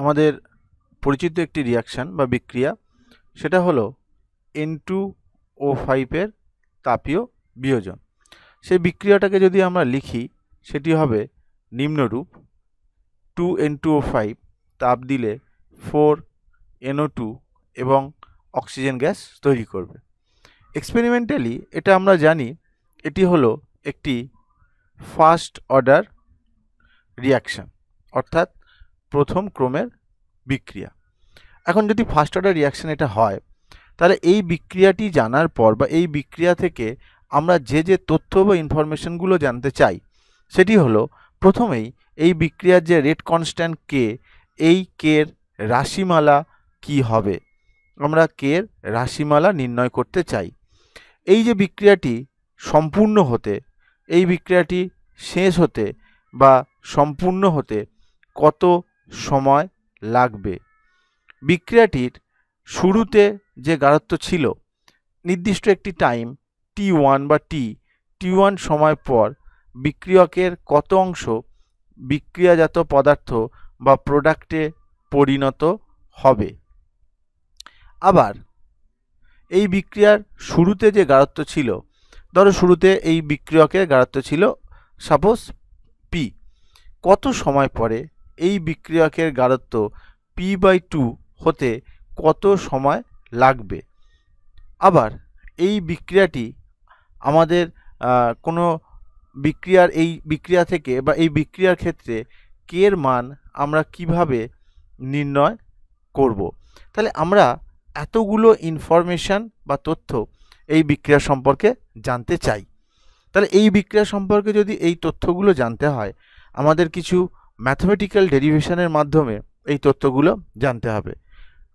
আমাদের পরিচিত একটি রিয়াকশান বা বিক্রিয়া সেটা হলো এন টু ও ফাইভের তাপীয় বিয়োজন সেই বিক্রিয়াটাকে যদি আমরা লিখি সেটি হবে নিম্নরূপ two N two O five তাপ দিলে ফোর এনও টু এবং অক্সিজেন গ্যাস তৈরি করবে এক্সপেরিমেন্টালি এটা আমরা জানি এটি হলো একটি ফার্স্ট অর্ডার রিয়াকশান অর্থাৎ প্রথম ক্রমের বিক্রিয়া এখন যদি ফার্স্ট অর্ডার রিয়াকশান এটা হয় তাহলে এই বিক্রিয়াটি জানার পর বা এই বিক্রিয়া থেকে আমরা যে যে তথ্য বা ইনফরমেশনগুলো জানতে চাই সেটি হলো প্রথমেই এই বিক্রিয়ার যে রেড কনস্ট্যান্ট কে এই কের রাশিমালা কি হবে আমরা কের রাশিমালা নির্ণয় করতে চাই এই যে বিক্রিয়াটি সম্পূর্ণ হতে এই বিক্রিয়াটি শেষ হতে বা সম্পূর্ণ হতে কত সময় লাগবে বিক্রিয়াটির শুরুতে যে গাঢ়ত্ব ছিল নির্দিষ্ট একটি টাইম টি ওয়ান বা টি টি ওয়ান সময় পর বিক্রিয়কের কত অংশ বিক্রিয়াজাত পদার্থ বা প্রোডাক্টে পরিণত হবে আবার এই বিক্রিয়ার শুরুতে যে গাঢ়ত্ব ছিল ধরো শুরুতে এই বিক্রিয়কের গাঢ়ত্ব ছিল সাপোজ পি কত সময় পরে এই বিক্রিয়কের গাঢ়ত্ব পি বাই টু হতে কত সময় লাগবে আবার এই বিক্রিয়াটি আমাদের কোনো বিক্রিয়ার এই বিক্রিয়া থেকে বা এই বিক্রিয়ার ক্ষেত্রে কের মান আমরা কিভাবে নির্ণয় করব। তাহলে আমরা এতগুলো ইনফরমেশান বা তথ্য এই বিক্রিয়া সম্পর্কে জানতে চাই তাহলে এই বিক্রিয়া সম্পর্কে যদি এই তথ্যগুলো জানতে হয় আমাদের কিছু ম্যাথমেটিক্যাল ডেরিভেশনের মাধ্যমে এই তথ্যগুলো জানতে হবে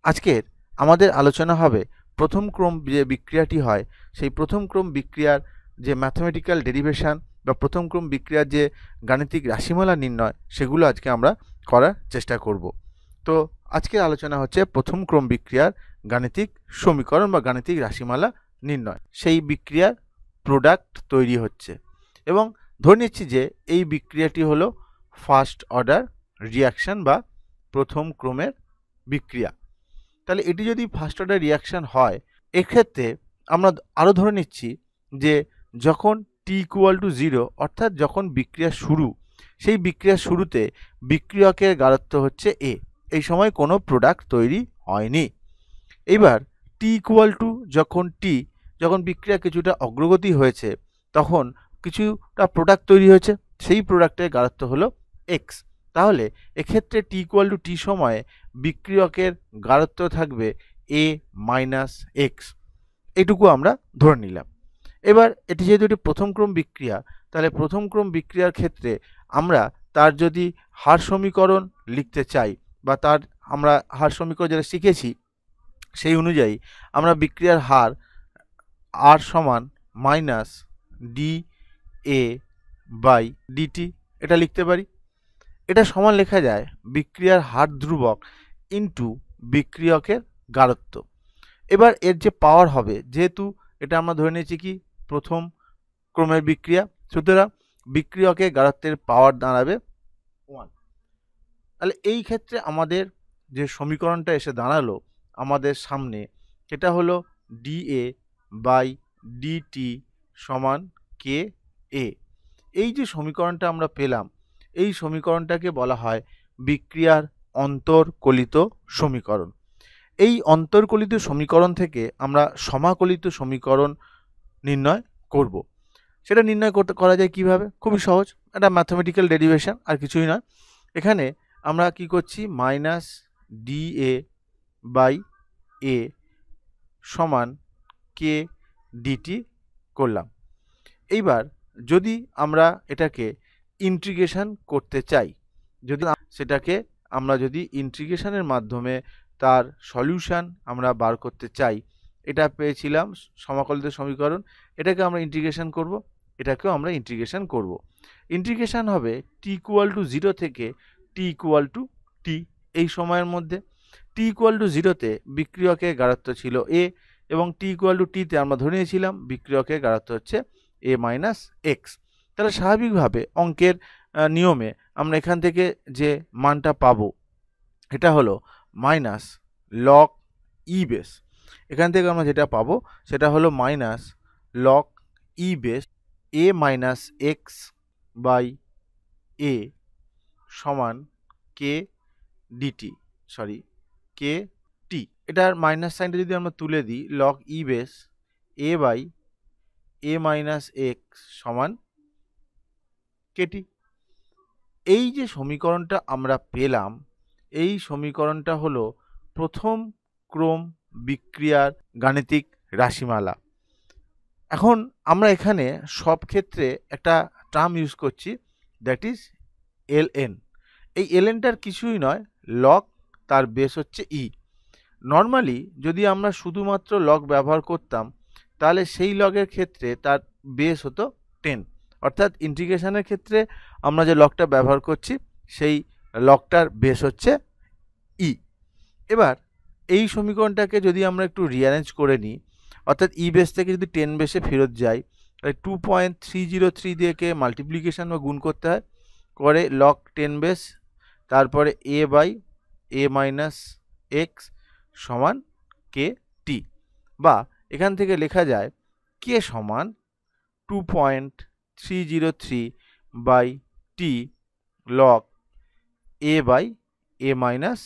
আজকের আমাদের আলোচনা হবে প্রথম ক্রম যে বিক্রিয়াটি হয় সেই প্রথম ক্রম বিক্রিয়ার যে ম্যাথমেটিক্যাল ডেরিভেশান বা প্রথম ক্রম বিক্রিয়ার যে গাণিতিক রাশিমালা নির্ণয় সেগুলো আজকে আমরা করার চেষ্টা করব তো আজকের আলোচনা হচ্ছে প্রথম ক্রম বিক্রিয়ার গাণিতিক সমীকরণ বা গাণিতিক রাশিমালা নির্ণয় সেই বিক্রিয়ার প্রোডাক্ট তৈরি হচ্ছে এবং ধরে নিচ্ছি যে এই বিক্রিয়াটি হলো ফার্স্ট অর্ডার রিয়াকশান বা প্রথম ক্রমের বিক্রিয়া তাহলে এটি যদি ফার্স্ট অর্ডার রিয়াকশান হয় এক্ষেত্রে আমরা আরও ধরে নিচ্ছি যে যখন টি ইকুয়াল টু জিরো অর্থাৎ যখন বিক্রিয়া শুরু সেই বিক্রিয়ার শুরুতে বিক্রিয়কের গারত্ব হচ্ছে এ এই সময় কোনো প্রোডাক্ট তৈরি হয়নি এবার টি ইকুয়াল টু যখন টি যখন বিক্রিয়া কিছুটা অগ্রগতি হয়েছে তখন কিছুটা প্রোডাক্ট তৈরি হয়েছে সেই প্রোডাক্টের গারত্ব হলো এক্স তাহলে এক্ষেত্রে টি ইকুয়াল টু টি সময়ে বিক্রিয়কের গাঢ়ত্ব থাকবে এ মাইনাস এক্স এটুকু আমরা ধরে নিলাম এবার এটি যেহেতু একটি প্রথম ক্রম বিক্রিয়া তাহলে প্রথম ক্রম বিক্রিয়ার ক্ষেত্রে আমরা তার যদি হার সমীকরণ লিখতে চাই বা তার আমরা হার সমীকরণ যেটা শিখেছি সেই অনুযায়ী আমরা বিক্রিয়ার হার আর সমান minus D A by D T এটা লিখতে পারি এটা সমান লেখা যায় বিক্রিয়ার হার ধ্রুবক ইন্টু বিক্রিয়কের গাঢ়ত্ব এবার এর যে পাওয়ার হবে যেহেতু এটা আমরা ধরে নিয়েছি কি প্রথম ক্রমের বিক্রিয়া সুতরাং বিক্রিয়কে গাঢ়ত্বের পাওয়ার দাঁড়াবে ওয়ান তাহলে এই ক্ষেত্রে আমাদের যে সমীকরণটা এসে দাঁড়ালো আমাদের সামনে সেটা হলো ডিএ বাই ডিটি সমান কে এ এই যে সমীকরণটা আমরা পেলাম এই সমীকরণটাকে বলা হয় বিক্রিয়ার অন্তর্কলিত সমীকরণ এই অন্তর্কলিত সমীকরণ থেকে আমরা সমাকলিত সমীকরণ নির্ণয় করব। সেটা নির্ণয় করতে করা যায় কিভাবে খুবই সহজ এটা ম্যাথামেটিক্যাল ডেরিভেশন আর কিছুই নয় এখানে আমরা কি করছি মাইনাস ডি এ বাই এ সমান কে ডিটি করলাম এইবার যদি আমরা এটাকে ইন্ট্রিগেশন করতে চাই যদি সেটাকে আমরা যদি ইন্ট্রিগেশনের মাধ্যমে তার সলিউশান আমরা বার করতে চাই এটা পেয়েছিলাম সমাকলিত সমীকরণ এটাকে আমরা ইন্টিগ্রেশন করব এটাকেও আমরা ইন্টিগ্রেশন করব ইন্টিগ্রেশন হবে টি ইকুয়াল টু জিরো থেকে টি ইকুয়াল টু টি এই সময়ের মধ্যে টি ইকুয়াল টু জিরোতে বিক্রিয়কের গাড়ত্ব ছিল এ এবং টি ইকুয়াল টু টিতে আমরা ধরে নিয়েছিলাম বিক্রিয়কের গাড়ত্ব হচ্ছে এ মাইনাস এক্স তাহলে স্বাভাবিকভাবে অঙ্কের নিয়মে আমরা এখান থেকে যে মানটা পাব এটা হলো মাইনাস লক ই বেস এখান থেকে আমরা যেটা পাবো সেটা হলো minus log E base A minus X by এ সমান কে ডিটি সরি কে টি এটার মাইনাস সাইনটা যদি আমরা তুলে দিই log E base A by A minus X সমান কেটি এই যে সমীকরণটা আমরা পেলাম এই সমীকরণটা হলো প্রথম ক্রম বিক্রিয়ার গাণিতিক রাশিমালা এখন আমরা এখানে সব ক্ষেত্রে একটা টার্ম ইউজ করছি দ্যাট ইজ এল এন এই এল এনটার কিছুই নয় লক তার বেস হচ্ছে ই e। নর্মালি যদি আমরা শুধুমাত্র লক ব্যবহার করতাম তাহলে সেই লগের ক্ষেত্রে তার বেস হতো টেন অর্থাৎ ইন্টিগ্রেশনের ক্ষেত্রে আমরা যে লকটা ব্যবহার করছি সেই লকটার বেস হচ্ছে ই e. এবার এই সমীকরণটাকে যদি আমরা একটু রিয়ারেঞ্জ করে নিই অর্থাৎ ই e বেস থেকে যদি টেন বেসে ফেরত যাই তাহলে two point three zero three দিয়েকে মাল্টিপ্লিকেশান বা গুণ করতে হয় করে লক টেন বেস তারপরে A by A minus X সমান কে টি বা এখান থেকে লেখা যায় কে সমান two point three zero three by T log A by A minus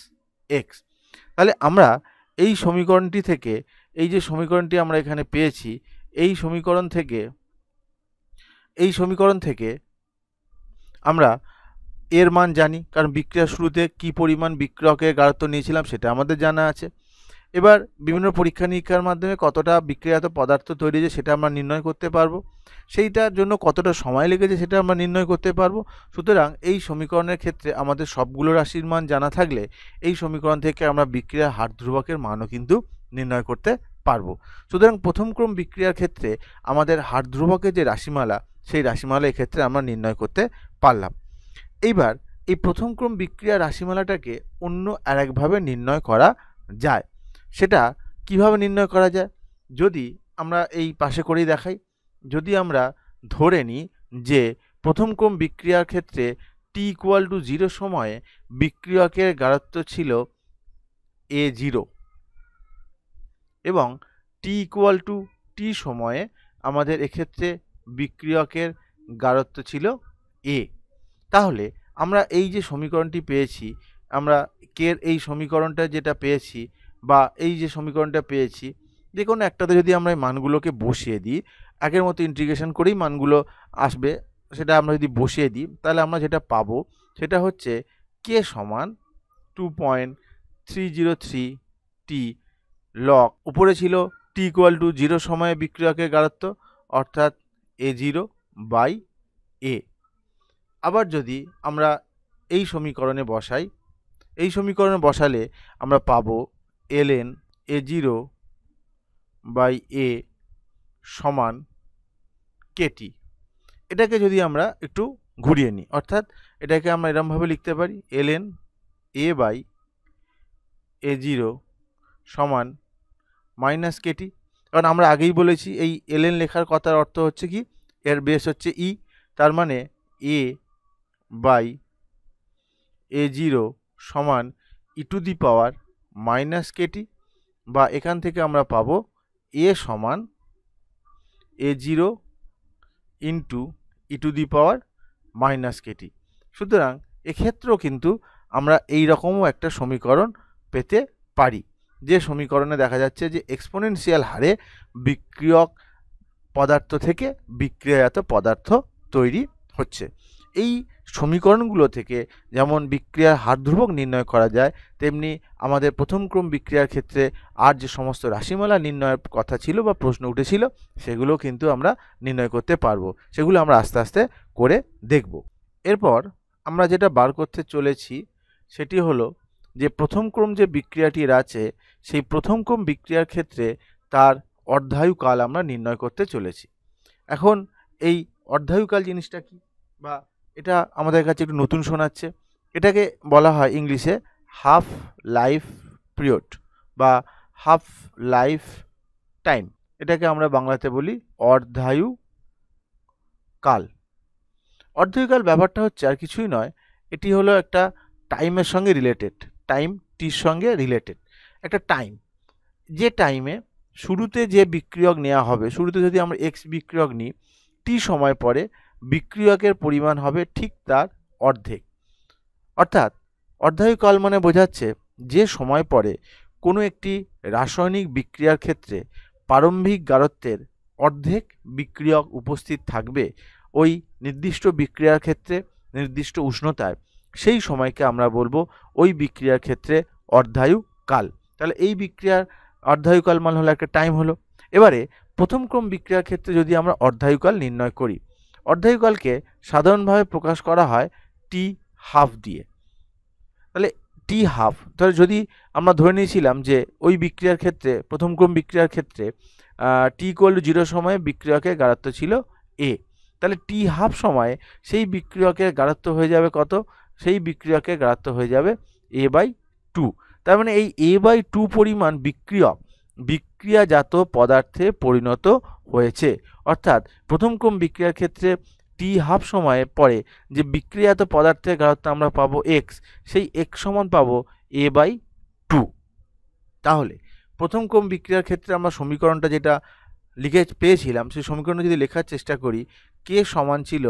X তাহলে আমরা এই সমীকরণটি থেকে এই যে সমীকরণটি আমরা এখানে পেয়েছি এই সমীকরণ থেকে এই সমীকরণ থেকে আমরা এর মান জানি কারণ বিক্রিয়া শুরুতে কি পরিমাণ বিক্রয়কের গাঢ়ত্ব নিয়েছিলাম সেটা আমাদের জানা আছে এবার বিভিন্ন পরীক্ষা নিরীক্ষার মাধ্যমে কতটা বিক্রিয়াত পদার্থ তৈরি হয়েছে সেটা আমরা নির্ণয় করতে পারবো সেইটার জন্য কতটা সময় লেগেছে সেটা আমরা নির্ণয় করতে পারবো সুতরাং এই সমীকরণের ক্ষেত্রে আমাদের সবগুলো রাশির মান জানা থাকলে এই সমীকরণ থেকে আমরা বিক্রিয়া হার ধ্রুবকের মানও কিন্তু নির্ণয় করতে পারবো সুতরাং প্রথম ক্রম বিক্রিয়ার ক্ষেত্রে আমাদের হার ধ্রুবকের যে রাশিমালা সেই রাশিমালা ক্ষেত্রে আমরা নির্ণয় করতে পারলাম এইবার এই প্রথম ক্রম বিক্রিয়া রাশিমালাটাকে অন্য আর একভাবে নির্ণয় করা যায় সেটা কিভাবে নির্ণয় করা যায় যদি আমরা এই পাশে করেই দেখাই যদি আমরা ধরে নিই যে প্রথম ক্রম বিক্রিয়ার ক্ষেত্রে টি ইকুয়াল টু জিরো সময়ে বিক্রিয়কের গাড়ত্ব ছিল এ জিরো এবং টি ইকুয়াল টু টি সময়ে আমাদের এক্ষেত্রে বিক্রিয়কের গাড়ত্ব ছিল এ তাহলে আমরা এই যে সমীকরণটি পেয়েছি আমরা কের এই সমীকরণটা যেটা পেয়েছি বা এই যে সমীকরণটা পেয়েছি যে কোনো একটাতে যদি আমরা এই মানগুলোকে বসিয়ে দিই আগের মতো ইন্টিগ্রেশন করেই মানগুলো আসবে সেটা আমরা যদি বসিয়ে দিই তাহলে আমরা যেটা পাব সেটা হচ্ছে কে সমান two point three zero three T log উপরে ছিল টি ইকুয়াল টু জিরো সময়ে বিক্রিয়কের গাড়ত্ব অর্থাৎ এ জিরো বাই এ আবার যদি আমরা এই সমীকরণে বসাই এই সমীকরণে বসালে আমরা পাবো এলএন এ জিরো বাই এ সমান কেটি এটাকে যদি আমরা একটু ঘুরিয়ে নিই অর্থাৎ এটাকে আমরা এরমভাবে লিখতে পারি L N A by A zero সমান মাইনাস কেটি কারণ আমরা আগেই বলেছি এই এলএন লেখার কথার অর্থ হচ্ছে কি এর বেস হচ্ছে ই e, তার মানে এ বাই এ জিরো সমান E to the power minus K T বা এখান থেকে আমরা পাব এ সমান A zero into E to the power minus K T সুতরাং এক্ষেত্রেও কিন্তু আমরা এই রকমও একটা সমীকরণ পেতে পারি যে সমীকরণে দেখা যাচ্ছে যে এক্সপোনেনশিয়াল হারে বিক্রিয়ক পদার্থ থেকে বিক্রিয়াজাত পদার্থ তৈরি হচ্ছে এই সমীকরণগুলো থেকে যেমন বিক্রিয়ার হার ধ্রুবক নির্ণয় করা যায় তেমনি আমাদের প্রথম ক্রম বিক্রিয়ার ক্ষেত্রে আর যে সমস্ত রাশিমালা নির্ণয়ের কথা ছিল বা প্রশ্ন উঠেছিল সেগুলো কিন্তু আমরা নির্ণয় করতে পারবো সেগুলো আমরা আস্তে আস্তে করে দেখব এরপর আমরা যেটা বার করতে চলেছি সেটি হলো যে প্রথম ক্রম যে বিক্রিয়াটির আছে সেই প্রথম ক্রম বিক্রিয়ার ক্ষেত্রে তার অর্ধায়ুকাল আমরা নির্ণয় করতে চলেছি এখন এই অর্ধায়ুকাল জিনিসটা কি বা এটা আমাদের কাছে একটু নতুন শোনাচ্ছে এটাকে বলা হয় ইংলিশে হাফ লাইফ পিরিয়ড বা হাফ লাইফ টাইম এটাকে আমরা বাংলাতে বলি অর্ধায়ু কাল অর্ধায়ুকাল ব্যাপারটা হচ্ছে আর কিছুই নয় এটি হলো একটা টাইমের সঙ্গে রিলেটেড টাইম টির সঙ্গে রিলেটেড একটা টাইম যে টাইমে শুরুতে যে বিক্রিয়ক নেওয়া হবে শুরুতে যদি আমরা এক্স বিক্রিয়ক নিই টি সময় পরে বিক্রিয়কের পরিমাণ হবে ঠিক তার অর্ধেক অর্থাৎ অর্ধায়ুকাল মানে বোঝাচ্ছে যে সময় পরে কোনো একটি রাসায়নিক বিক্রিয়ার ক্ষেত্রে প্রারম্ভিক গারত্বের অর্ধেক বিক্রিয়ক উপস্থিত থাকবে ওই নির্দিষ্ট বিক্রিয়ার ক্ষেত্রে নির্দিষ্ট উষ্ণতায় সেই সময়কে আমরা বলবো ওই বিক্রিয়ার ক্ষেত্রে অর্ধায়ু কাল তাহলে এই বিক্রিয়ার অর্ধায়ুকাল মানে হলো একটা টাইম হলো এবারে প্রথম ক্রম বিক্রিয়ার ক্ষেত্রে যদি আমরা অর্ধায়ুকাল নির্ণয় করি অর্ধায়ুগলকে সাধারণভাবে প্রকাশ করা হয় টি হাফ দিয়ে তাহলে টি হাফ তাহলে যদি আমরা ধরে নিয়েছিলাম যে ওই বিক্রিয়ার ক্ষেত্রে প্রথম ক্রম বিক্রিয়ার ক্ষেত্রে টি কোল্ড জিরো সময়ে বিক্রিয়কের গাঢ়ত্ব ছিল এ তাহলে টি হাফ সময়ে সেই বিক্রিয়কের গাঢ়ত্ব হয়ে যাবে কত সেই বিক্রিয়কের গাঢ়ত্ব হয়ে যাবে এ বাই টু তার মানে এই এ বাই টু পরিমাণ বিক্রিয়ক বিক্রিয়াজাত পদার্থে পরিণত হয়েছে অর্থাৎ প্রথম ক্রম বিক্রিয়ার ক্ষেত্রে টি হাফ সময়ে পরে যে বিক্রিয়াত পদার্থের ঘাড়ত্ব আমরা পাবো এক্স সেই এক্স সমান পাবো এ বাই টু তাহলে প্রথম ক্রম বিক্রিয়ার ক্ষেত্রে আমরা সমীকরণটা যেটা লিখে পেয়েছিলাম সেই সমীকরণ যদি লেখার চেষ্টা করি কে সমান ছিল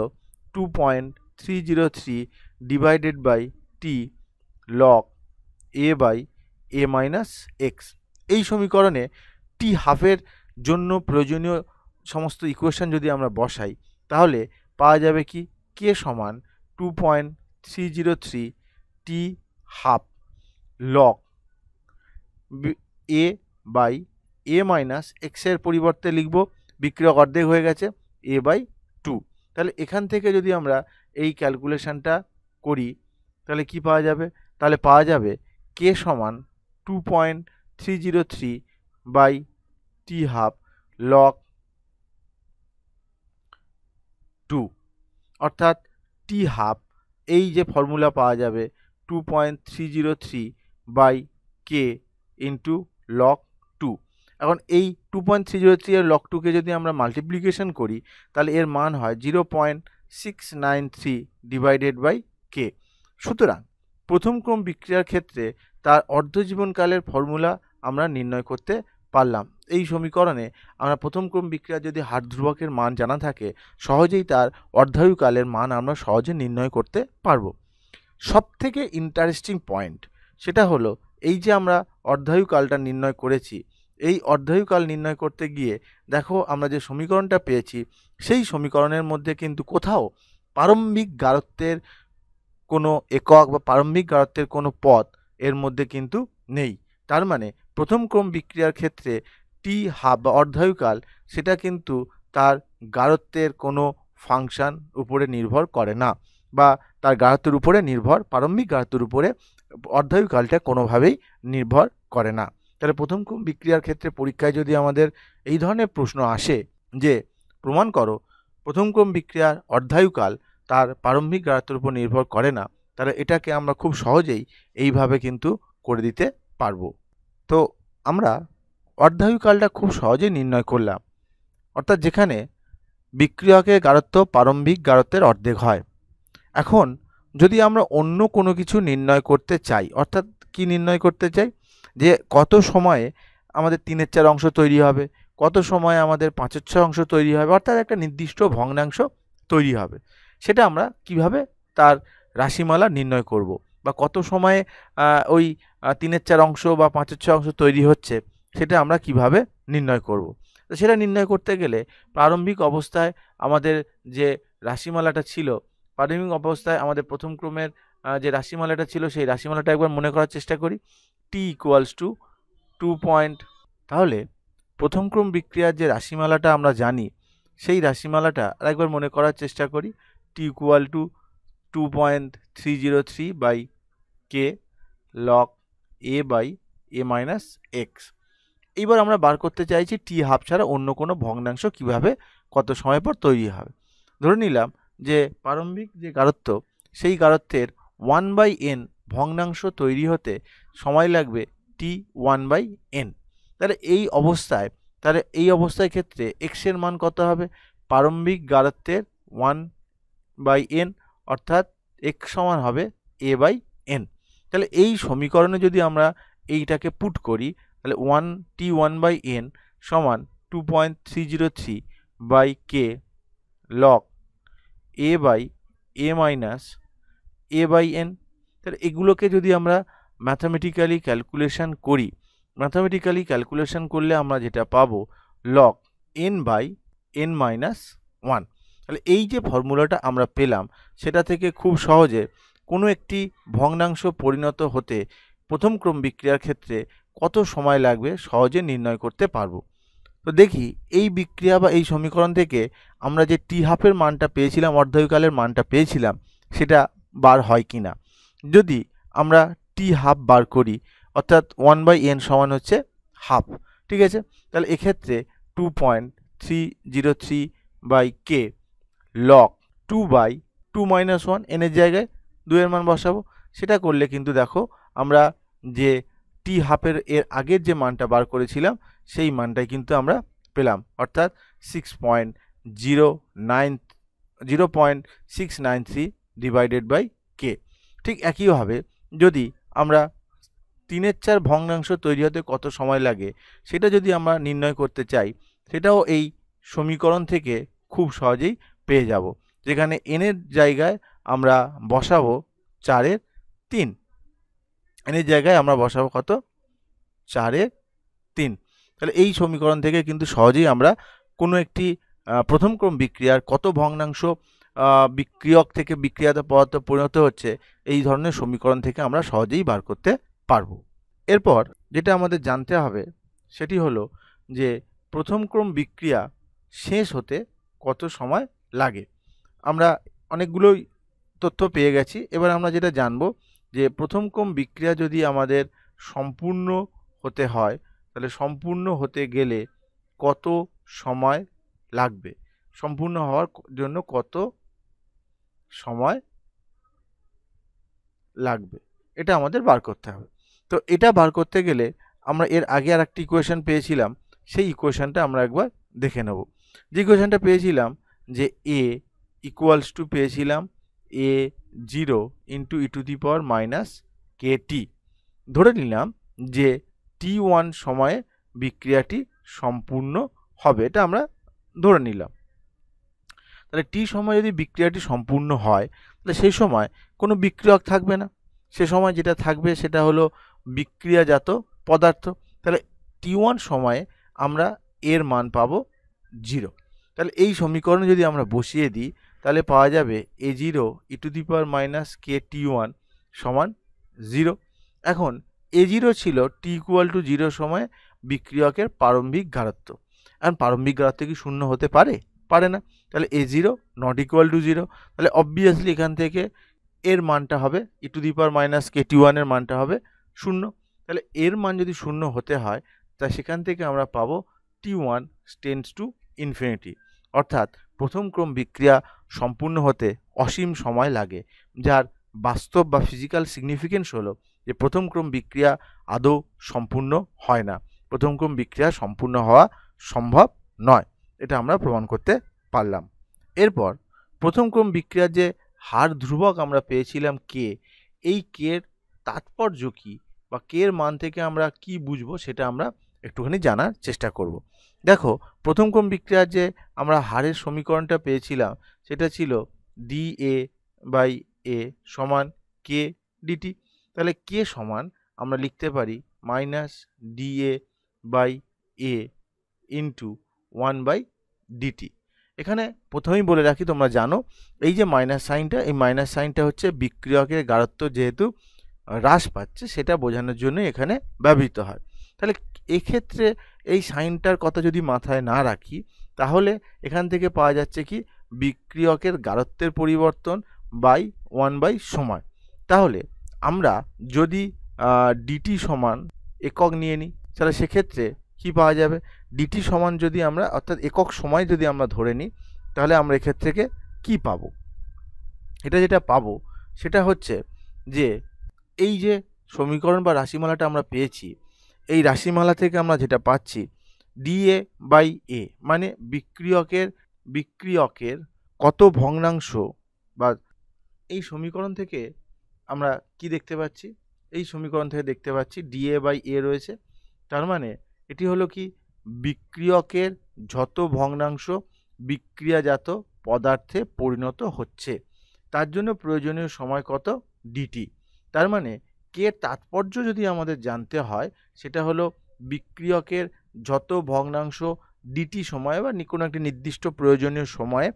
two point three zero three divided by T log A by A minus X এই সমীকরণে টি হাফের জন্য প্রয়োজনীয় সমস্ত ইকুয়েশন যদি আমরা বসাই তাহলে পাওয়া যাবে কি কে সমান two point three zero three T half log A by A minus এক্সের পরিবর্তে লিখব বিক্রিয়ক অর্ধেক হয়ে গেছে এ বাই টু তাহলে এখান থেকে যদি আমরা এই ক্যালকুলেশানটা করি তাহলে কি পাওয়া যাবে তাহলে পাওয়া যাবে কে সমান two point three zero three by T half log two অর্থাৎ টি হাফ এই যে ফর্মুলা পাওয়া যাবে two point three zero three by K into log two এখন এই two point three zero three এর লক টুকে যদি আমরা মাল্টিপ্লিকেশন করি তাহলে এর মান হয় zero point six nine three divided by K সুতরাং প্রথম ক্রম বিক্রিয়ার ক্ষেত্রে তার অর্ধজীবনকালের ফর্মুলা আমরা নির্ণয় করতে পারলাম এই সমীকরণে আমরা প্রথম ক্রম বিক্রিয়া যদি হার ধ্রুবকের মান জানা থাকে সহজেই তার অর্ধায়ুকালের মান আমরা সহজে নির্ণয় করতে পারবো সব থেকে ইন্টারেস্টিং পয়েন্ট সেটা হলো এই যে আমরা অর্ধায়ুকালটা নির্ণয় করেছি এই অর্ধায়ুকাল নির্ণয় করতে গিয়ে দেখো আমরা যে সমীকরণটা পেয়েছি সেই সমীকরণের মধ্যে কিন্তু কোথাও প্রারম্ভিক গারত্বের কোনো একক বা প্রারম্ভিক গারত্বের কোনো পথ এর মধ্যে কিন্তু নেই তার মানে প্রথম ক্রম বিক্রিয়ার ক্ষেত্রে টি হা বা অর্ধায়ুকাল সেটা কিন্তু তার গাঢ়ত্বের কোনো ফাংশান উপরে নির্ভর করে না বা তার গাঢ়ত্বের উপরে নির্ভর প্রারম্ভিক গাঢ়ত্বের উপরে অর্ধায়ুকালটা কোনোভাবেই নির্ভর করে না তাহলে প্রথম ক্রম বিক্রিয়ার ক্ষেত্রে পরীক্ষায় যদি আমাদের এই ধরনের প্রশ্ন আসে যে প্রমাণ করো প্রথম ক্রম বিক্রিয়ার অর্ধায়ুকাল তার প্রারম্ভিক গাঢ়ত্বের উপর নির্ভর করে না তাহলে এটাকে আমরা খুব সহজেই এইভাবে কিন্তু করে দিতে পারবো তো আমরা অর্ধায়ুকালটা খুব সহজে নির্ণয় করলাম অর্থাৎ যেখানে বিক্রিয়কের গাঢ়ত্ব প্রারম্ভিক গাঢ়ত্বের অর্ধেক হয় এখন যদি আমরা অন্য কোনো কিছু নির্ণয় করতে চাই অর্থাৎ কি নির্ণয় করতে চাই যে কত সময়ে আমাদের তিনের চার অংশ তৈরি হবে কত সময়ে আমাদের পাঁচের ছয় অংশ তৈরি হবে অর্থাৎ একটা নির্দিষ্ট ভগ্নাংশ তৈরি হবে সেটা আমরা কিভাবে তার রাশিমালা নির্ণয় করব। বা কত সময়ে ওই তিনের চার অংশ বা পাঁচের ছয় অংশ তৈরি হচ্ছে সেটা আমরা কিভাবে নির্ণয় করব। তো সেটা নির্ণয় করতে গেলে প্রারম্ভিক অবস্থায় আমাদের যে রাশিমালাটা ছিল প্রারম্ভিক অবস্থায় আমাদের প্রথম ক্রমের যে রাশিমালাটা ছিল সেই রাশিমালাটা একবার মনে করার চেষ্টা করি T equals to two point তাহলে প্রথম ক্রম বিক্রিয়ার যে রাশিমালাটা আমরা জানি সেই রাশিমালাটা আরেকবার মনে করার চেষ্টা করি T equal to two point three zero three by K log A by A minus X এইবার আমরা বার করতে চাইছি টি হাফ ছাড়া অন্য কোনো ভগ্নাংশ কিভাবে কত সময় পর তৈরি হবে ধরে নিলাম যে প্রারম্ভিক যে গারত্ব সেই গারত্বের ওয়ান বাই এন ভগ্নাংশ তৈরি হতে সময় লাগবে টি ওয়ান বাই এন তাহলে এই অবস্থায় তাহলে এই অবস্থার ক্ষেত্রে এক্সের মান কত হবে প্রারম্ভিক গারত্বের ওয়ান বাই এন অর্থাৎ এক্স সমান হবে এ বাই এন তাহলে এই সমীকরণে যদি আমরা এইটাকে পুট করি তাহলে one T one by N সমান two point three zero three by K log A by A minus A by N তাহলে এগুলোকে যদি আমরা ম্যাথামেটিক্যালি ক্যালকুলেশান করি ম্যাথামেটিক্যালি ক্যালকুলেশান করলে আমরা যেটা পাবো log N by N minus one তাহলে এই যে ফর্মুলাটা আমরা পেলাম সেটা থেকে খুব সহজে কোনো একটি ভগ্নাংশ পরিণত হতে প্রথম ক্রম বিক্রিয়ার ক্ষেত্রে কত সময় লাগবে সহজে নির্ণয় করতে পারবো তো দেখি এই বিক্রিয়া বা এই সমীকরণ থেকে আমরা যে টি হাফের মানটা পেয়েছিলাম অর্ধকালের মানটা পেয়েছিলাম সেটা বার হয় কি না যদি আমরা টি হাফ বার করি অর্থাৎ ওয়ান বাই এন সমান হচ্ছে হাফ ঠিক আছে তাহলে এক্ষেত্রে two point three zero three by K log two by two minus one এনের জায়গায় দুয়ের মান বসাবো সেটা করলে কিন্তু দেখো আমরা যে টি হাফের এর আগের যে মানটা বার করেছিলাম সেই মানটাই কিন্তু আমরা পেলাম অর্থাৎ six point zero nine zero point six nine three divided by K ঠিক একইভাবে যদি আমরা তিনের চার ভগ্নাংশ তৈরি হতে কত সময় লাগে সেটা যদি আমরা নির্ণয় করতে চাই সেটাও এই সমীকরণ থেকে খুব সহজেই পেয়ে যাব যেখানে এনের জায়গায় আমরা বসাবো চারের তিন এনে জায়গায় আমরা বসাবো কত চারের তিন তাহলে এই সমীকরণ থেকে কিন্তু সহজেই আমরা কোনো একটি প্রথম ক্রম বিক্রিয়ার কত ভগ্নাংশ বিক্রিয়ক থেকে বিক্রিয়াতে পদার্থ পরিণত হচ্ছে এই ধরনের সমীকরণ থেকে আমরা সহজেই বার করতে পারবো এরপর যেটা আমাদের জানতে হবে সেটি হলো যে প্রথম ক্রম বিক্রিয়া শেষ হতে কত সময় লাগে আমরা অনেকগুলোই তথ্য পেয়ে গেছি এবার আমরা যেটা জানব যে প্রথম কম বিক্রিয়া যদি আমাদের সম্পূর্ণ হতে হয় তাহলে সম্পূর্ণ হতে গেলে কত সময় লাগবে সম্পূর্ণ হওয়ার জন্য কত সময় লাগবে এটা আমাদের বার করতে হবে তো এটা বার করতে গেলে আমরা এর আগে আর একটি ইকুয়েশান পেয়েছিলাম সেই ইকুয়েশানটা আমরা একবার দেখে নেব যে ইকুয়েশানটা পেয়েছিলাম যে এ ইকুয়ালস টু পেয়েছিলাম A zero into E to the power minus K T ধরে নিলাম যে টি ওয়ান সময়ে বিক্রিয়াটি সম্পূর্ণ হবে এটা আমরা ধরে নিলাম তাহলে টি সময় যদি বিক্রিয়াটি সম্পূর্ণ হয় তাহলে সেই সময় কোনো বিক্রিয়ক থাকবে না সে সময় যেটা থাকবে সেটা হলো বিক্রিয়াজাত পদার্থ তাহলে টি ওয়ান সময়ে আমরা এর মান পাবো জিরো তাহলে এই সমীকরণে যদি আমরা বসিয়ে দিই তাহলে পাওয়া যাবে A zero E to the power minus K T one সমান জিরো এখন এ জিরো ছিল টি ইকুয়াল টু জিরো সময়ে বিক্রিয়কের প্রারম্ভিক গাঢ়ত্ব এখন প্রারম্ভিক গাঢ়ত্ব কি শূন্য হতে পারে পারে না তাহলে a zero not equal to zero তাহলে অবভিয়াসলি এখান থেকে এর মানটা হবে ই to the power minus K টি ওয়ানের মানটা হবে শূন্য তাহলে এর মান যদি শূন্য হতে হয় তা সেখান থেকে আমরা পাবো t one tends to infinity অর্থাৎ প্রথম ক্রম বিক্রিয়া সম্পূর্ণ হতে অসীম সময় লাগে যার বাস্তব বা ফিজিক্যাল সিগনিফিকেন্স হলো যে প্রথম ক্রম বিক্রিয়া আদৌ সম্পূর্ণ হয় না প্রথম ক্রম বিক্রিয়া সম্পূর্ণ হওয়া সম্ভব নয় এটা আমরা প্রমাণ করতে পারলাম এরপর প্রথম ক্রম বিক্রিয়ার যে হার ধ্রুবক আমরা পেয়েছিলাম কে এই কে এর তাৎপর্য কী বা কে এর মান থেকে আমরা কি বুঝবো সেটা আমরা একটুখানি জানার চেষ্টা করব। দেখো প্রথম ক্রম বিক্রিয়ার যে আমরা হারের সমীকরণটা পেয়েছিলাম সেটা ছিল ডি এ বাই এ সমান কে ডিটি তাহলে কে সমান আমরা লিখতে পারি minus D A by a into one by dt এখানে প্রথমেই বলে রাখি তোমরা জানো এই যে মাইনাস সাইনটা এই মাইনাস সাইনটা হচ্ছে বিক্রিয়কের গাঢ়ত্ব যেহেতু হ্রাস পাচ্ছে সেটা বোঝানোর জন্য এখানে ব্যবহৃত হয় তাহলে এক্ষেত্রে এই সাইনটার কথা যদি মাথায় না রাখি তাহলে এখান থেকে পাওয়া যাচ্ছে কি বিক্রিয়কের গারত্বের পরিবর্তন বাই ওয়ান বাই সময় তাহলে আমরা যদি ডিটি সমান একক নিয়ে নিই তাহলে সেক্ষেত্রে কি পাওয়া যাবে ডিটি সমান যদি আমরা অর্থাৎ একক সময় যদি আমরা ধরে নিই তাহলে আমরা এক্ষেত্রে থেকে কী পাব এটা যেটা পাব সেটা হচ্ছে যে এই যে সমীকরণ বা রাশিমালাটা আমরা পেয়েছি এই রাশিমালা থেকে আমরা যেটা পাচ্ছি ডিএ বাই এ মানে বিক্রিয়কের বিক্রিয়কের কত ভগ্নাংশ বা এই সমীকরণ থেকে আমরা কি দেখতে পাচ্ছি এই সমীকরণ থেকে দেখতে পাচ্ছি ডিএ বাই এ রয়েছে তার মানে এটি হলো কি বিক্রিয়কের যত ভগ্নাংশ বিক্রিয়াজাত পদার্থে পরিণত হচ্ছে তার জন্য প্রয়োজনীয় সময় কত ডিটি তার মানে বাক্যের তাৎপর্য যদি আমাদের জানতে হয় সেটা হলো বিক্রিয়কের যত ভগ্নাংশ ডিটি সময়ে বা কোনো একটি নির্দিষ্ট প্রয়োজনীয় সময়ে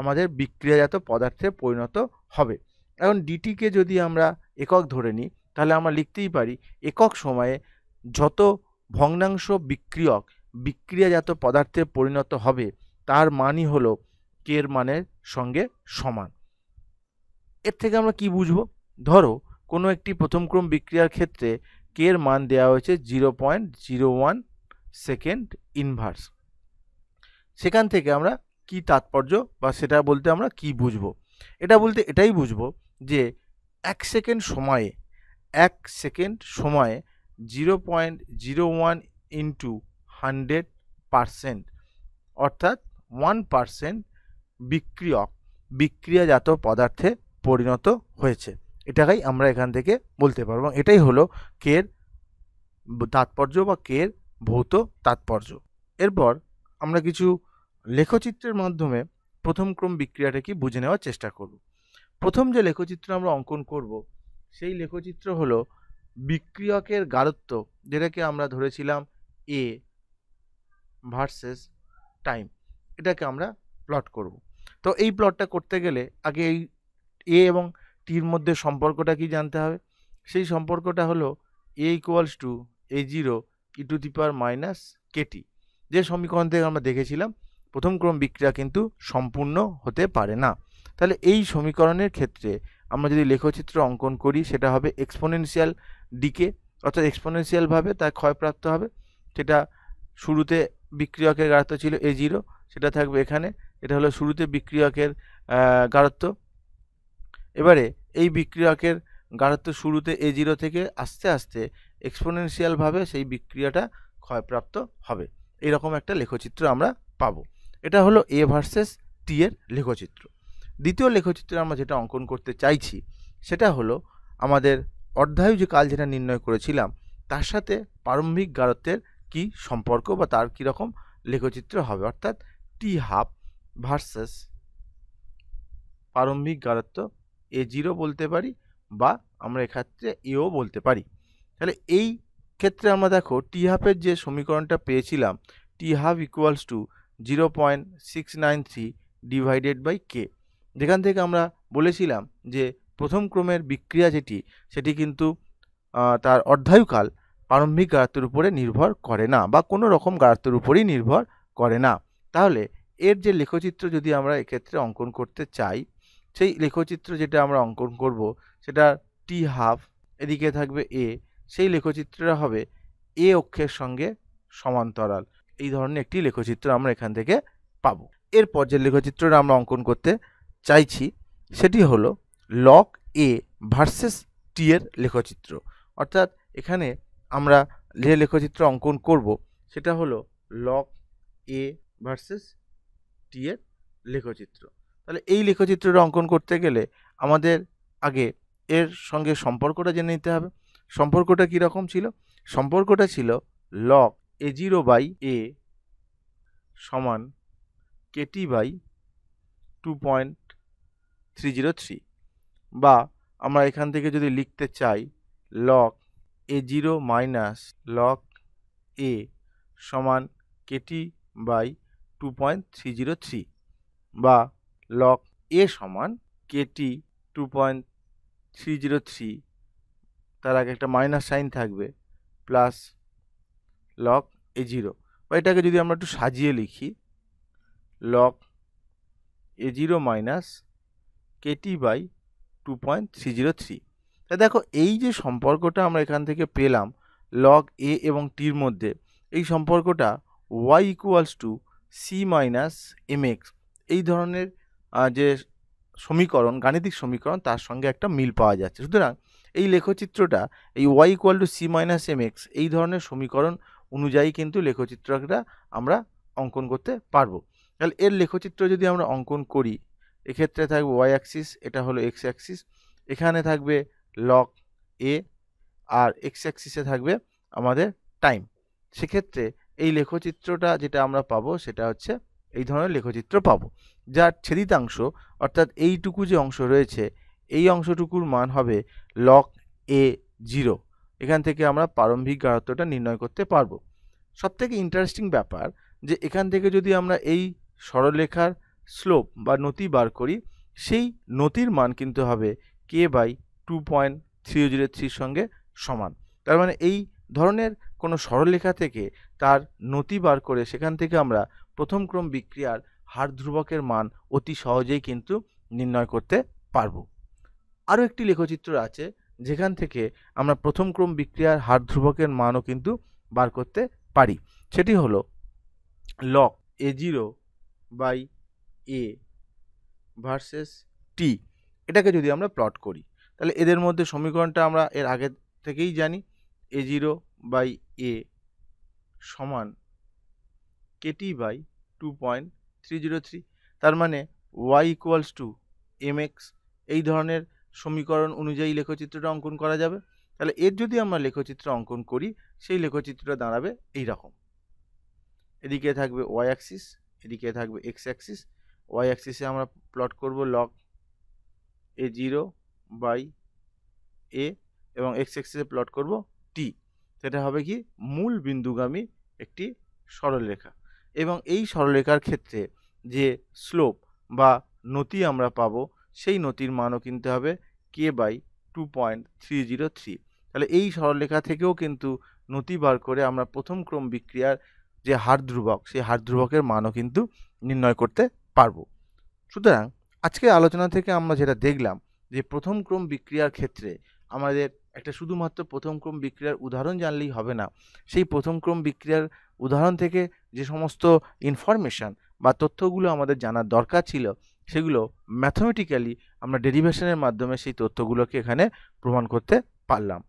আমাদের বিক্রিয়াজাত পদার্থে পরিণত হবে এখন ডিটিকে যদি আমরা একক ধরে নিই তাহলে আমরা লিখতেই পারি একক সময়ে যত ভগ্নাংশ বিক্রিয়ক বিক্রিয়াজাত পদার্থে পরিণত হবে তার মানই হলো কের মানের সঙ্গে সমান এর থেকে আমরা কি বুঝবো ধরো কোনো একটি প্রথমক্রম বিক্রিয়ার ক্ষেত্রে কে এর মান দেওয়া হয়েছে zero point zero one second inverse সেখান থেকে আমরা কি তাৎপর্য বা সেটা বলতে আমরা কি বুঝব এটা বলতে এটাই বুঝব যে এক সেকেন্ড সময়ে এক সেকেন্ড সময়ে zero point zero one into hundred percent অর্থাৎ ওয়ান পারসেন্ট বিক্রিয়ক বিক্রিয়াজাত পদার্থে পরিণত হয়েছে এটাকেই আমরা এখান থেকে বলতে পারবো এটাই হলো কের তাৎপর্য বা কের ভৌত তাৎপর্য এরপর আমরা কিছু লেখচিত্রের মাধ্যমে প্রথম ক্রম বিক্রিয়াটা কি বুঝে নেওয়ার চেষ্টা করব প্রথম যে লেখচিত্র আমরা অঙ্কন করব সেই লেখচিত্র হলো বিক্রিয়কের গারত্ব যেটাকে আমরা ধরেছিলাম এ ভার্সেস টাইম এটাকে আমরা প্লট করব তো এই প্লটটা করতে গেলে আগে এই এ এবং টির মধ্যে সম্পর্কটা কি জানতে হবে সেই সম্পর্কটা হলো a equals to a zero E to the power minus kt যে সমীকরণ থেকে আমরা দেখেছিলাম প্রথম ক্রম বিক্রিয়া কিন্তু সম্পূর্ণ হতে পারে না তাহলে এই সমীকরণের ক্ষেত্রে আমরা যদি লেখচিত্র অঙ্কন করি সেটা হবে এক্সপোনেনশিয়াল ডিকে অর্থাৎ এক্সপোনেনশিয়ালভাবে তার ক্ষয়প্রাপ্ত হবে সেটা শুরুতে বিক্রিয়কের গাঢ়ত্ব ছিল এ জিরো সেটা থাকবে এখানে এটা হলো শুরুতে বিক্রিয়কের গাঢ়ত্ব এবারে এই বিক্রিয়কের গাঢ়ত্ব শুরুতে এ জিরো থেকে আস্তে আস্তে এক্সপোনেন্সিয়ালভাবে সেই বিক্রিয়াটা ক্ষয়প্রাপ্ত হবে এরকম একটা লেখচিত্র আমরা পাবো এটা হলো এ ভার্সেস টি এর লেখচিত্র দ্বিতীয় লেখচিত্রে আমরা যেটা অঙ্কন করতে চাইছি সেটা হলো আমাদের অর্ধায়ু যে কাল যেটা নির্ণয় করেছিলাম তার সাথে প্রারম্ভিক গারত্বের কি সম্পর্ক বা তার কীরকম লেখচিত্র হবে অর্থাৎ টি হাফ ভার্সেস প্রারম্ভিক গারত্ব এ জিরো বলতে পারি বা আমরা এক্ষেত্রে এও বলতে পারি তাহলে এই ক্ষেত্রে আমরা দেখো টি হাফের যে সমীকরণটা পেয়েছিলাম t half equals to zero point six nine three divided by k যেখান থেকে আমরা বলেছিলাম যে প্রথম ক্রমের বিক্রিয়া যেটি সেটি কিন্তু তার অর্ধায়ুকাল প্রারম্ভিক গাড়াত্বের উপরে নির্ভর করে না বা কোনো রকম গাড়াত্বের উপরেই নির্ভর করে না তাহলে এর যে লেখচিত্র যদি আমরা এক্ষেত্রে অঙ্কন করতে চাই সেই লেখচিত্র যেটা আমরা অঙ্কন করব সেটা টি হাফ এদিকে থাকবে এ সেই লেখচিত্রটা হবে এ অক্ষের সঙ্গে সমান্তরাল এই ধরনের একটি লেখচিত্র আমরা এখান থেকে পাব এরপর যে লেখচিত্রটা আমরা অঙ্কন করতে চাইছি সেটি হলো লক এ ভার্সেস টি এর লেখচিত্র অর্থাৎ এখানে আমরা যে লেখচিত্র অঙ্কন করব সেটা হলো লক এ ভার্সেস টি এর লেখচিত্র তাহলে এই লেখচিত্রটা অঙ্কন করতে গেলে আমাদের আগে এর সঙ্গে সম্পর্কটা জেনে নিতে হবে সম্পর্কটা কীরকম ছিল সম্পর্কটা ছিল লক এ জিরো বাই এ সমান kt by two point three zero three বা আমরা এখান থেকে যদি লিখতে চাই log a zero minus log a সমান kt by two point three zero three বা লক এ সমান kt two point three zero three তার আগে একটা মাইনাস সাইন থাকবে প্লাস লক এ জিরো বা এটাকে যদি আমরা একটু সাজিয়ে লিখি log a zero minus Katie by two point three zero three তা দেখো এই যে সম্পর্কটা আমরা এখান থেকে পেলাম লগ এ এবং টির মধ্যে এই সম্পর্কটা y equals to c minus m x এই ধরনের যে সমীকরণ গাণিতিক সমীকরণ তার সঙ্গে একটা মিল পাওয়া যাচ্ছে সুতরাং এই লেখচিত্রটা এই y equal to c minus m x এই ধরনের সমীকরণ অনুযায়ী কিন্তু লেখচিত্রটা আমরা অঙ্কন করতে পারবো তাহলে এর লেখচিত্র যদি আমরা অঙ্কন করি এক্ষেত্রে থাকবে ওয়াই অ্যাক্সিস এটা হলো এক্স অ্যাক্সিস এখানে থাকবে লক এ আর এক্স অ্যাক্সিসে থাকবে আমাদের টাইম সেক্ষেত্রে এই লেখচিত্রটা যেটা আমরা পাবো সেটা হচ্ছে এই ধরনের লেখচিত্র পাব যার ছেদিতাংশ অর্থাৎ এইটুকু যে অংশ রয়েছে এই অংশটুকুর মান হবে লক এ জিরো এখান থেকে আমরা প্রারম্ভিক গাঢ়ত্বটা নির্ণয় করতে পারবো সবথেকে ইন্টারেস্টিং ব্যাপার যে এখান থেকে যদি আমরা এই সরলরেখার স্লোপ বা নতি বার করি সেই নতির মান কিন্তু হবে k by two point three zero থ্রির সঙ্গে সমান তার মানে এই ধরনের কোনো সরলরেখা থেকে তার নতি বার করে সেখান থেকে আমরা প্রথম ক্রম বিক্রিয়ার হার ধ্রুবকের মান অতি সহজেই কিন্তু নির্ণয় করতে পারব আরও একটি লেখচিত্র আছে যেখান থেকে আমরা প্রথম ক্রম বিক্রিয়ার হার ধ্রুবকের মানও কিন্তু বার করতে পারি সেটি হল log a zero by a versus t এটাকে যদি আমরা প্লট করি তাহলে এদের মধ্যে সমীকরণটা আমরা এর আগে থেকেই জানি এ জিরো বাই এ সমান kt by two point three zero three তার মানে y equals to m x এই ধরনের সমীকরণ অনুযায়ী লেখচিত্রটা অঙ্কন করা যাবে তাহলে এর যদি আমরা লেখচিত্র অঙ্কন করি সেই লেখচিত্রটা দাঁড়াবে এই রকম এদিকে থাকবে ওয়াই অ্যাক্সিস এদিকে থাকবে এক্স অ্যাক্সিস ওয়াই অ্যাক্সিসে আমরা প্লট করব log a zero by a এবং এক্স অ্যাক্সিসে প্লট করব টি সেটা হবে কি মূল বিন্দুগামী একটি সরলরেখা এবং এই সরলরেখার ক্ষেত্রে যে স্লোপ বা নতি আমরা পাব সেই নতির মানও কিনতে হবে k by two point three zero three তাহলে এই সরলরেখা থেকেও কিন্তু নতি বার করে আমরা প্রথম ক্রম বিক্রিয়ার যে হার ধ্রুবক সেই হার ধ্রুবকের মানও কিন্তু নির্ণয় করতে পারবো সুতরাং আজকের আলোচনা থেকে আমরা যেটা দেখলাম যে প্রথম ক্রম বিক্রিয়ার ক্ষেত্রে আমাদের একটা শুধুমাত্র প্রথম ক্রম বিক্রিয়ার উদাহরণ জানলেই হবে না সেই প্রথম ক্রম বিক্রিয়ার উদাহরণ থেকে যে সমস্ত ইনফরমেশান বা তথ্যগুলো আমাদের জানার দরকার ছিল সেগুলো ম্যাথমেটিক্যালি আমরা ডেরিভেশনের মাধ্যমে সেই তথ্যগুলোকে এখানে প্রমাণ করতে পারলাম